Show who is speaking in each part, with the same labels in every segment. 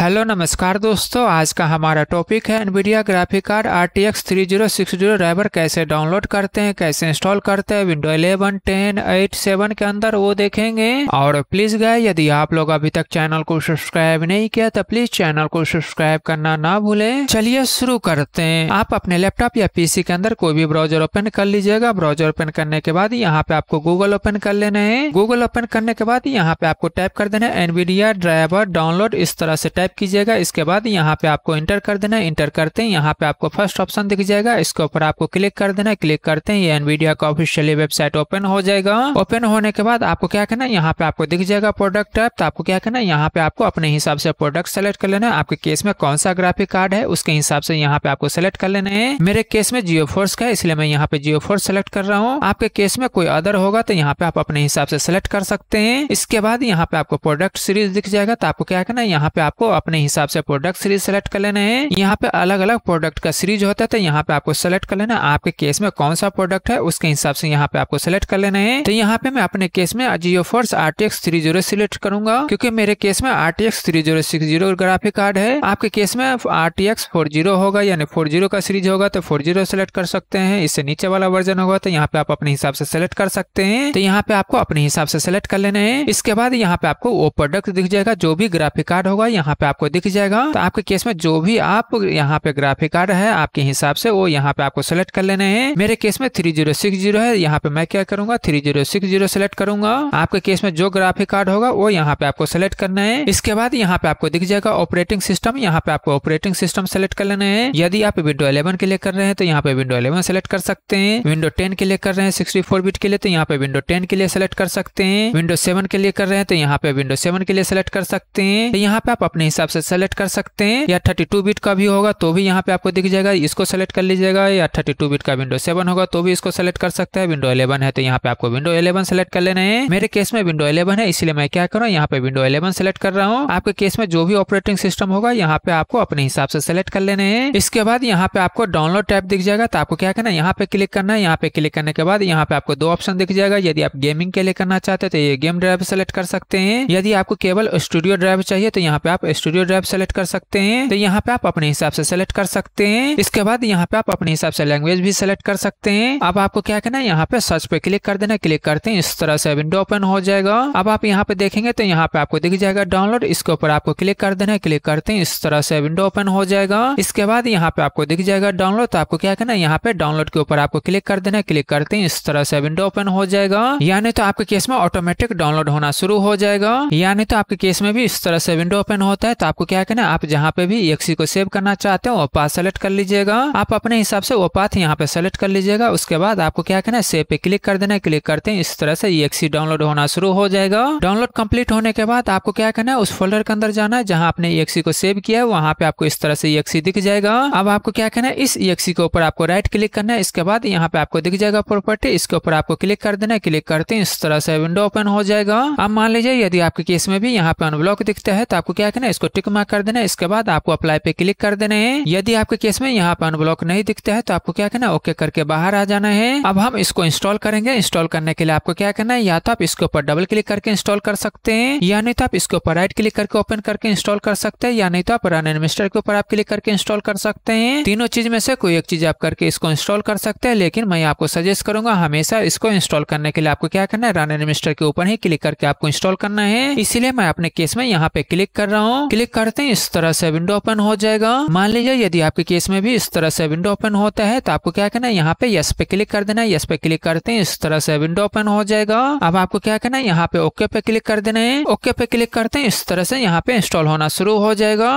Speaker 1: hello नमस्कार दोस्तों आज का हमारा टॉपिक है Nvidia graphic card R T X three zero six zero driver कैसे डाउनलोड करते हैं कैसे इंस्टॉल करते हैं window eleven ten eight seven के अंदर वो देखेंगे और प्लीज गए यदि आप लोग अभी तक चैनल को सब्सक्राइब नहीं किया तो प्लीज चैनल को सब्सक्राइब करना ना भूले चलिए शुरू करते हैं आप अपने लैपटॉप या पीसी के अंदर कोई भी ब्राउजर ओपन कर लीजिएगा ब्राउजर ओपन करने के बाद यहाँ पे आपको गूगल ओपन कर लेना है गूगल ओपन करने के बाद यहाँ पे आपको टाइप कर देना है एनवीडिया ड्राइवर डाउनलोड इस तरह से टाइप टाइप कीजिएगा इसके बाद यहाँ पे आपको इंटर कर देना है इंटर करते हैं यहाँ पे आपको फर्स्ट ऑप्शन दिख जाएगा इसके ऊपर आपको क्लिक कर देना है क्लिक करते हैं ये एनवीडिया का ऑफिशियली वेबसाइट ओपन हो जाएगा ओपन होने के बाद आपको क्या करना है यहाँ पे आपको दिख जाएगा प्रोडक्ट टाइप तो आपको क्या करना है यहाँ पे आपको अपने हिसाब से प्रोडक्ट सेलेक्ट कर लेना है आपके केस में कौन सा ग्राफिक कार्ड है उसके हिसाब से यहाँ पे आपको सेलेक्ट कर लेना है मेरे केस में जियो फोर्स का इसलिए मैं यहाँ पे जियो फोर्स सेलेक्ट कर रहा हूँ आपके केस में कोई अदर होगा तो यहाँ पे आप अपने हिसाब से सेलेक्ट कर सकते हैं इसके बाद यहाँ पे आपको प्रोडक्ट सीरीज दिख जाएगा तो आपको क्या करना है यहाँ पे आपको अपने हिसाब से प्रोडक्ट सीरीज सेलेक्ट कर लेना है यहाँ पे अलग अलग प्रोडक्ट का सीरीज होता है तो यहाँ पे आपको सेलेक्ट कर लेना है आपके केस में कौन सा प्रोडक्ट है उसके हिसाब से यहाँ पे आपको सेलेक्ट कर लेना है तो यहाँ पे मैं अपने केस में GeForce R T X three zero select करूंगा क्योंकि मेरे केस में R T X three zero six zero graphic card है आपके केस में R T X four zero होगा यानी फोर जीरो का सीरीज होगा तो फोर जीरो सेलेक्ट कर सकते हैं इससे नीचे वाला वर्जन होगा तो यहाँ पे आप अपने हिसाब से सेलेक्ट कर सकते हैं तो यहाँ पे आपको अपने हिसाब से सेलेक्ट कर लेना है इसके बाद यहाँ पे आपको वो प्रोडक्ट दिख जाएगा जो भी ग्राफिक कार्ड होगा यहाँ पे आपको दिख जाएगा तो आपके केस में जो भी आप यहाँ पे ग्राफिक कार्ड है आपके हिसाब से वो यहाँ पे आपको सेलेक्ट कर लेने हैं मेरे केस में थ्री जीरो सिक्स जीरो है यहाँ पे मैं क्या करूंगा three zero six zero select करूंगा आपके केस में जो ग्राफिक कार्ड होगा वो यहाँ पे आपको सेलेक्ट करना है इसके बाद यहाँ पे आपको दिख जाएगा ऑपरेटिंग सिस्टम यहाँ पे आपको ऑपरेटिंग सिस्टम सेलेक्ट कर लेना है यदि आप विंडो इलेवन के लिए कर रहे हैं तो यहाँ पे विंडो इलेवन सेलेक्ट कर सकते हैं विंडो टेन के लिए कर रहे हैं सिक्सटी फोर बिट के लिए तो यहाँ पे विंडो टेन के लिए सेलेक्ट कर सकते हैं विंडो सेवन के लिए कर रहे हैं तो यहाँ पे विंडो सेवन के लिए सेलेक्ट कर सकते हैं यहाँ पे आप अपने हिसाब से सेलेक्ट कर सकते हैं या थर्टी टू बीट का भी होगा तो भी यहाँ पे आपको दिख जाएगा इसको सेलेक्ट कर लीजिएगा या थर्टी टू बीट का विंडो सेवन होगा तो भी इसको सेलेक्ट कर सकते हैं विंडो इलेवन है तो यहाँ पे आपको विंडो इलेवन सेलेक्ट कर लेना है मेरे केस में विंडो इलेवन है इसलिए मैं क्या कर रहा हूँ यहाँ पे विंडो इलेवन सेलेक्ट कर रहा हूँ आपके केस में जो भी ऑपरेटिंग सिस्टम होगा यहाँ पे आपको अपने हिसाब से सेलेक्ट कर लेने हैं इसके बाद यहाँ पे आपको डाउनलोड टैप दिख जाएगा तो आपको क्या करना है यहाँ पे क्लिक करना है यहाँ पे क्लिक करने के बाद यहाँ पे आपको दो ऑप्शन दिख जाएगा यदि आप गेमिंग के लिए करना चाहते हैं तो ये गेम ड्राइव सेलेक्ट कर सकते हैं यदि आपको केवल स्टूडियो ड्राइव चाहिए तो यहाँ पे आप स्टूडियो ड्राइव सेलेक्ट कर सकते हैं तो यहाँ पे आप अपने हिसाब से सेलेक्ट कर सकते हैं इसके बाद यहाँ पे आप अपने हिसाब से लैंग्वेज भी सिलेक्ट कर सकते हैं अब आपको क्या करना है यहाँ पे सर्च पे क्लिक कर देना क्लिक करते हैं इस तरह से विंडो ओपन हो जाएगा अब आप यहाँ पे देखेंगे तो यहाँ पे आपको दिख जाएगा डाउनलोड इसके ऊपर आपको क्लिक कर देना क्लिक करते हैं इस तरह से विंडो ओपन हो जाएगा इसके बाद यहाँ पे आपको दिख जाएगा डाउनलोड तो आपको क्या करना है यहाँ पे डाउनलोड के ऊपर आपको क्लिक कर देना क्लिक करते हैं इस तरह से विंडो ओपन हो जाएगा यानी तो आपके केस में ऑटोमेटिक डाउनलोड होना शुरू हो जाएगा यानी तो आपके केस में भी इस तरह से विंडो ओपन होता है होता है तो आपको क्या करना है आप जहाँ पे भी एक्सी को सेव करना चाहते हो पाथ सेलेक्ट कर लीजिएगा आप अपने हिसाब से वो पाथ यहाँ पे सेलेक्ट कर लीजिएगा उसके बाद आपको क्या करना है सेव पे क्लिक कर देना क्लिक करते हैं इस तरह से एक्सी डाउनलोड होना शुरू हो जाएगा डाउनलोड कम्प्लीट होने के बाद आपको क्या करना है उस फोल्डर के अंदर जाना है जहाँ आपने एक्सी को सेव किया है वहाँ पे आपको इस तरह से एक्सी दिख जाएगा अब आपको क्या करना है इस एक्सी के ऊपर आपको राइट क्लिक करना है इसके बाद यहाँ पे आपको दिख जाएगा प्रॉपर्टी इसके ऊपर आपको क्लिक कर देना क्लिक करते हैं इस तरह से विंडो ओपन हो जाएगा अब मान लीजिए यदि आपके केस में भी यहाँ पे अनब्लॉक दिखता है तो आपको क्या करना है इसको टिक मार्क कर देना है इसके बाद आपको अप्लाई पे क्लिक कर देना है यदि आपके केस में यहाँ पे अनब्लॉक नहीं दिखता है तो आपको क्या करना है ओके करके बाहर आ जाना है अब हम इसको इंस्टॉल करेंगे इंस्टॉल करने के लिए आपको क्या करना है या तो आप इसके ऊपर डबल क्लिक करके इंस्टॉल कर सकते हैं या नहीं तो आप इसके ऊपर राइट क्लिक करके ओपन करके इंस्टॉल कर सकते हैं या नहीं तो आप रन एडमिस्टर के ऊपर आप क्लिक करके इंस्टॉल कर सकते हैं तीनों चीज में से कोई एक चीज आप करके इसको इंस्टॉल कर सकते हैं लेकिन मैं आपको सजेस्ट करूंगा हमेशा इसको इंस्टॉल करने के लिए आपको क्या करना है रन एडमिस्टर के ऊपर ही क्लिक करके आपको इंस्टॉल करना है इसीलिए मैं अपने केस में यहाँ पे क्लिक कर रहा हूँ क्लिक करते हैं इस तरह से विंडो ओपन हो जाएगा मान लीजिए यदि आपके केस में भी इस तरह से विंडो ओपन होता है तो आपको क्या करना है यहाँ पे यस पे क्लिक कर देना है यस पे क्लिक करते हैं इस तरह से विंडो ओपन हो जाएगा अब आपको क्या करना है यहाँ पे ओके पे क्लिक कर देना है ओके पे क्लिक करते हैं इस तरह से यहाँ पे इंस्टॉल होना शुरू हो जाएगा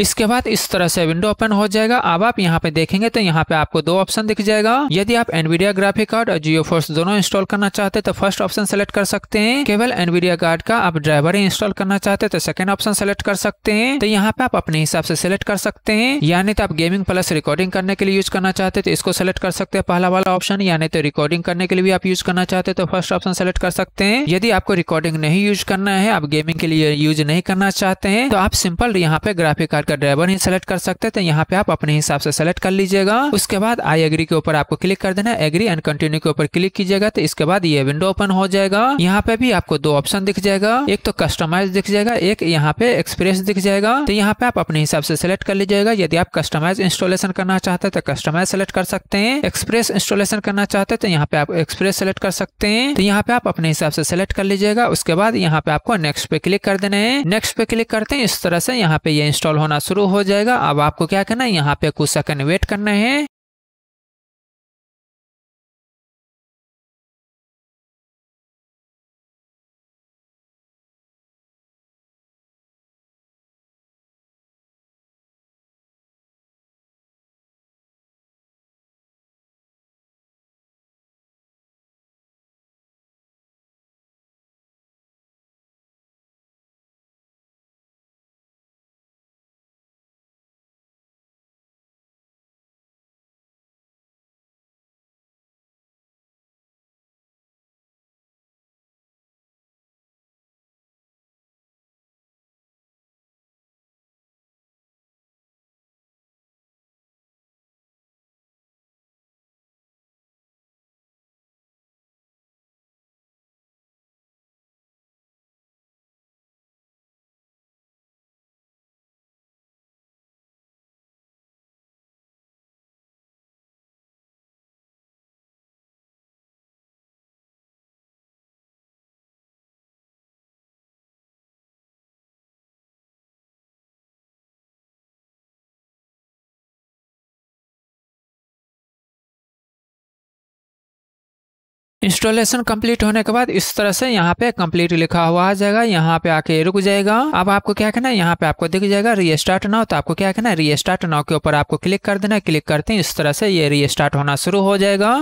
Speaker 1: इसके बाद इस तरह से विंडो ओपन हो जाएगा अब आप यहाँ पे देखेंगे तो यहाँ पे आपको दो ऑप्शन दिख जाएगा यदि आप एनवीडिया ग्राफिक कार्ड और जियो फोर्स दोनों इंस्टॉल करना चाहते तो फर्स्ट ऑप्शन सेलेक्ट कर सकते हैं केवल एनवीडिया कार्ड का आप ड्राइवर ही इंस्टॉल करना चाहते तो सेकंड ऑप्शन सेलेक्ट कर सकते हैं तो यहाँ पे आप अपने हिसाब से सिलेक्ट कर सकते हैं यानी तो आप गेमिंग प्लस रिकॉर्डिंग करने के लिए यूज करना चाहते तो इसको सेलेक्ट कर सकते हैं पहला वाला ऑप्शन यानी तो रिकॉर्डिंग करने के लिए भी आप यूज करना चाहते तो फर्स्ट ऑप्शन सेलेक्ट कर सकते हैं यदि आपको रिकॉर्डिंग नहीं यूज करना है आप गेमिंग के लिए यूज नहीं करना चाहते हैं तो आप सिंपल यहाँ पे ग्राफिक कार्ड का ड्राइवर ही सेलेक्ट कर सकते तो यहाँ पे आप अपने हिसाब से सेलेक्ट कर लीजिएगा उसके बाद आई एग्री के ऊपर आपको क्लिक कर देना एग्री एंड कंटिन्यू के ऊपर क्लिक कीजिएगा तो इसके बाद ये विंडो ओपन हो जाएगा यहाँ पे भी आपको दो ऑप्शन दिख जाएगा एक तो कस्टमाइज दिख जाएगा एक यहाँ पे एक्सप्रेस दिख जाएगा तो यहाँ पे आप अपने हिसाब से सिलेक्ट कर लीजिएगा यदि आप कस्टमाइज इंस्टॉलेशन करना चाहते हैं तो कस्टमाइज सेलेक्ट कर सकते हैं एक्सप्रेस इंस्टॉलेशन करना चाहते हैं तो यहाँ पे आप एक्सप्रेस सेलेक्ट कर सकते हैं तो यहाँ पे आप अपने हिसाब से तो तो तो सेलेक्ट कर लीजिएगा उसके बाद यहाँ पे आपको नेक्स्ट पे क्लिक कर देना है नेक्स्ट पे क्लिक करते हैं इस तरह से यहाँ पे ये इंस्टॉल होना शुरू हो जाएगा अब आपको क्या करना है यहाँ पे कुछ सेकंड वेट करना है इंस्टॉलेशन कंप्लीट होने के बाद इस तरह से यहाँ पे कंप्लीट लिखा हुआ आ जाएगा यहाँ पे आके रुक जाएगा अब आपको क्या कहना है यहाँ पे आपको दिख जाएगा रीस्टार्ट नाउ तो आपको क्या कहना है रीस्टार्ट नाउ के ऊपर आपको क्लिक कर देना क्लिक करते हैं इस तरह से ये रीस्टार्ट होना शुरू हो जाएगा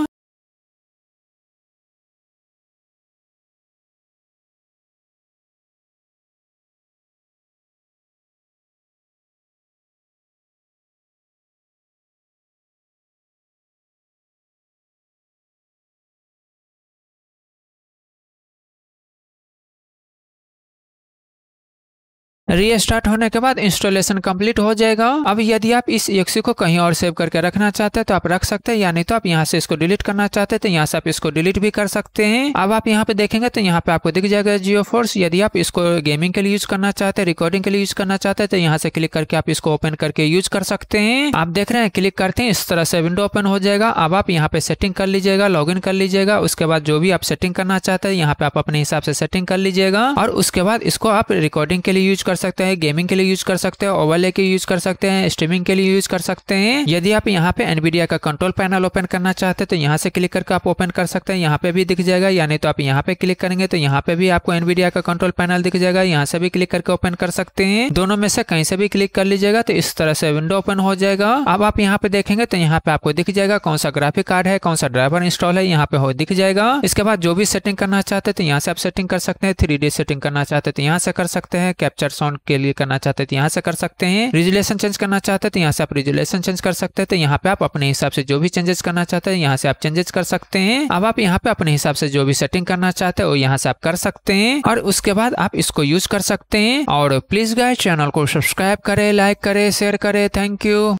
Speaker 1: रीस्टार्ट होने के बाद इंस्टॉलेशन कंप्लीट हो जाएगा अब यदि आप इस एक्सी को कहीं और सेव करके रखना चाहते हैं तो आप रख सकते हैं या नहीं तो आप यहाँ से इसको डिलीट करना चाहते हैं तो यहाँ से आप इसको डिलीट भी कर सकते हैं अब आप यहाँ पे देखेंगे तो यहाँ पे आपको दिख जाएगा जियो फोर्स यदि आप इसको गेमिंग के लिए यूज करना चाहते हैं रिकॉर्डिंग के लिए यूज करना चाहते हैं तो यहाँ से क्लिक करके आप इसको ओपन करके यूज कर सकते हैं आप देख रहे हैं क्लिक करते हैं इस तरह से विंडो ओपन हो जाएगा अब आप यहाँ पे सेटिंग कर लीजिएगा लॉग कर लीजिएगा उसके बाद जो भी आप सेटिंग करना चाहते हैं यहाँ पे आप अपने हिसाब से सेटिंग कर लीजिएगा और उसके बाद इसको आप रिकॉर्डिंग के लिए यूज कर सकते हैं गेमिंग के लिए यूज कर सकते हैं ओवरले के यूज कर सकते हैं स्ट्रीमिंग के लिए यूज कर सकते हैं यदि आप यहाँ पे एनबीडिया का कंट्रोल पैनल ओपन करना चाहते हैं तो यहाँ से क्लिक करके आप ओपन कर सकते हैं यहाँ पे भी दिख जाएगा यानी तो आप यहाँ पे क्लिक करेंगे तो यहाँ पे भी आपको एनबीडिया का कंट्रोल पैनल दिख जाएगा यहाँ से भी क्लिक करके ओपन कर सकते हैं दोनों में से कहीं से भी क्लिक कर लीजिएगा तो इस तरह से विंडो ओपन हो जाएगा अब आप यहाँ पे देखेंगे तो यहाँ पे आपको दिख जाएगा कौन सा ग्राफिक कार्ड है कौन सा ड्राइवर इंस्टॉल है यहाँ पे हो दिख जाएगा इसके बाद जो भी सेटिंग करना चाहते हैं तो यहाँ से आप सेटिंग कर सकते हैं थ्री सेटिंग करना चाहते हैं तो यहाँ से कर सकते हैं कैप्चर साउंड अकाउंट के लिए करना चाहते हैं तो यहाँ से कर सकते हैं रिजुलेशन चेंज करना चाहते हैं तो यहाँ से आप रिजुलेशन चेंज कर सकते हैं तो यहाँ पे आप अपने हिसाब से जो भी चेंजेस करना चाहते हैं यहाँ से आप चेंजेस कर सकते हैं अब आप यहाँ पे अपने हिसाब से जो भी सेटिंग करना चाहते वो यहाँ से आप कर सकते हैं और उसके बाद आप इसको यूज कर सकते हैं और प्लीज गाय चैनल को सब्सक्राइब करे लाइक करे शेयर करे थैंक यू